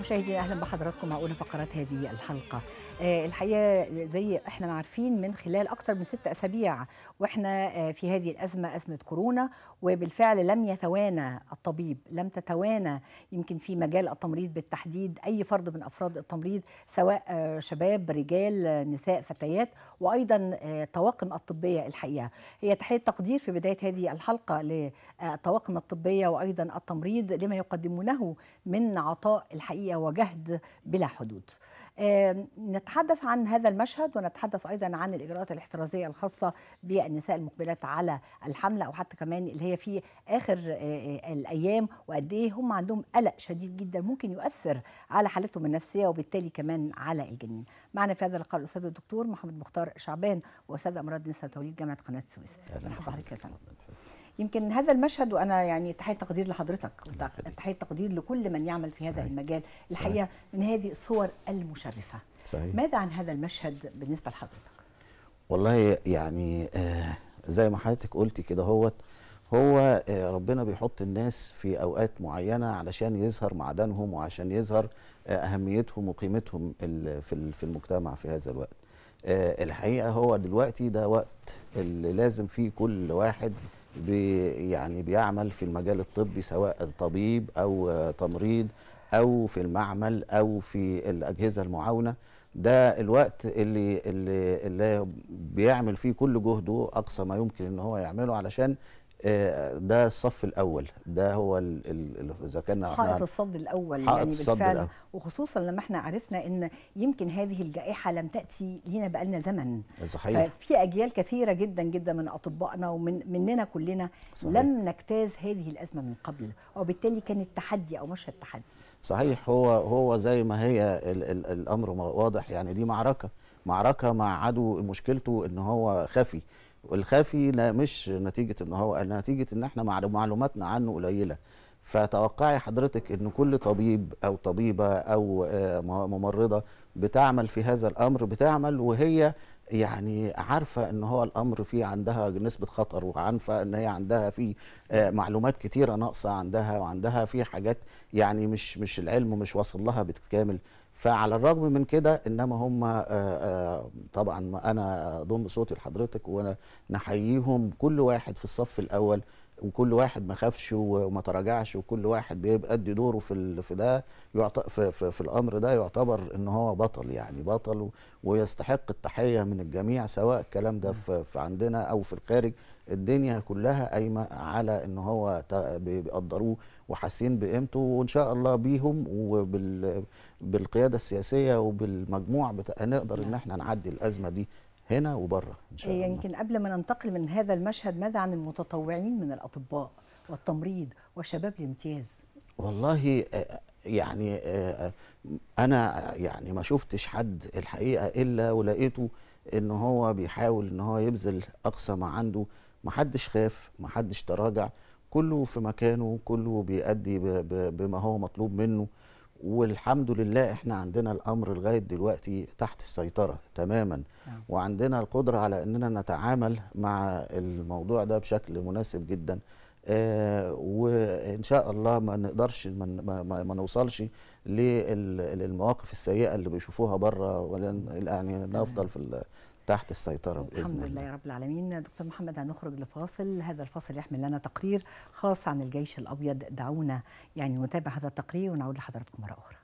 مشاهدينا اهلا بحضراتكم مع اولى فقرات هذه الحلقه آه الحقيقه زي احنا عارفين من خلال اكثر من ست اسابيع واحنا آه في هذه الازمه ازمه كورونا وبالفعل لم يتوانى الطبيب لم تتوانى يمكن في مجال التمريض بالتحديد اي فرد من افراد التمريض سواء آه شباب رجال نساء فتيات وايضا آه، الطواقم الطبيه الحقيقه هي تحيه تقدير في بدايه هذه الحلقه للطواقم الطبيه وايضا التمريض لما يقدمونه من عطاء الحقيقه حقيقيه وجهد بلا حدود. نتحدث عن هذا المشهد ونتحدث ايضا عن الاجراءات الاحترازيه الخاصه بالنساء المقبلات على الحمله او حتى كمان اللي هي في اخر آه، آه، الايام وقد ايه هم عندهم قلق شديد جدا ممكن يؤثر على حالتهم النفسيه وبالتالي كمان على الجنين. معنا في هذا اللقاء الاستاذ الدكتور محمد مختار شعبان واستاذ امراض نساء وتوليد جامعه قناه السويس. مرحبا بك يمكن هذا المشهد وانا يعني تحيه تقدير لحضرتك وتحيه تقدير لكل من يعمل في هذا صحيح. المجال الحقيقه من هذه الصور المشرفه صحيح. ماذا عن هذا المشهد بالنسبه لحضرتك والله يعني آه، زي ما حضرتك قلتي كده هوت هو آه، ربنا بيحط الناس في اوقات معينه علشان يظهر معدنهم وعشان يظهر آه، اهميتهم وقيمتهم في المجتمع في هذا الوقت الحقيقه هو دلوقتي ده وقت اللي لازم فيه كل واحد بي يعني بيعمل في المجال الطبي سواء طبيب او تمريض او في المعمل او في الاجهزه المعاونه ده الوقت اللي اللي اللي بيعمل فيه كل جهده اقصى ما يمكن ان هو يعمله علشان آه، ده الصف الاول ده هو اذا كان حائط الصد الاول يعني الصد بالفعل الأول. وخصوصا لما احنا عرفنا ان يمكن هذه الجائحه لم تاتي لينا بقالنا زمن صحيح في اجيال كثيره جدا جدا من اطبائنا ومن مننا كلنا صحيح. لم نجتاز هذه الازمه من قبل وبالتالي كان التحدي او مشهد تحدي صحيح هو هو زي ما هي الـ الـ الامر واضح يعني دي معركه معركه مع عدو مشكلته ان هو خفي والخافي مش نتيجه ان هو نتيجه ان احنا معلوماتنا عنه قليله فتوقعي حضرتك ان كل طبيب او طبيبه او آه، ممرضه بتعمل في هذا الامر بتعمل وهي يعني عارفه ان هو الامر فيه عندها نسبه خطر وعارفه ان هي عندها فيه آه، معلومات كتيره ناقصه عندها وعندها فيه حاجات يعني مش مش العلم مش واصل لها بالكامل فعلى الرغم من كده انما هم آه، آه، طبعا انا اضم صوتي لحضرتك وانا نحييهم كل واحد في الصف الاول وكل واحد ما خافش وما تراجعش وكل واحد بيأدي دوره في في ده في, في, في الامر ده يعتبر ان هو بطل يعني بطل ويستحق التحيه من الجميع سواء الكلام ده في, في عندنا او في الخارج الدنيا كلها قايمه على ان هو بيقدروه وحاسين بقيمته وان شاء الله بيهم وبالقياده السياسيه وبالمجموع بتاع نقدر ان نعم. احنا نعدي الازمه دي هنا وبره ان شاء إيه، الله يمكن قبل ما ننتقل من هذا المشهد ماذا عن المتطوعين من الاطباء والتمريض وشباب الامتياز والله آه، يعني آه، انا يعني ما شفتش حد الحقيقه الا ولقيته ان هو بيحاول ان هو يبذل اقصى ما عنده ما حدش خاف ما حدش تراجع كله في مكانه كله بيأدي بما هو مطلوب منه والحمد لله احنا عندنا الامر لغايه دلوقتي تحت السيطره تماما نعم. وعندنا القدره على اننا نتعامل مع الموضوع ده بشكل مناسب جدا آه وان شاء الله ما نقدرش ما, ما, ما نوصلش للمواقف السيئه اللي بيشوفوها بره ولن يعني نفضل في تحت السيطرة بإذن الحمد لله يا رب العالمين دكتور محمد هنخرج لفاصل هذا الفاصل يحمل لنا تقرير خاص عن الجيش الأبيض دعونا يعني نتابع هذا التقرير ونعود لحضراتكم مرة أخرى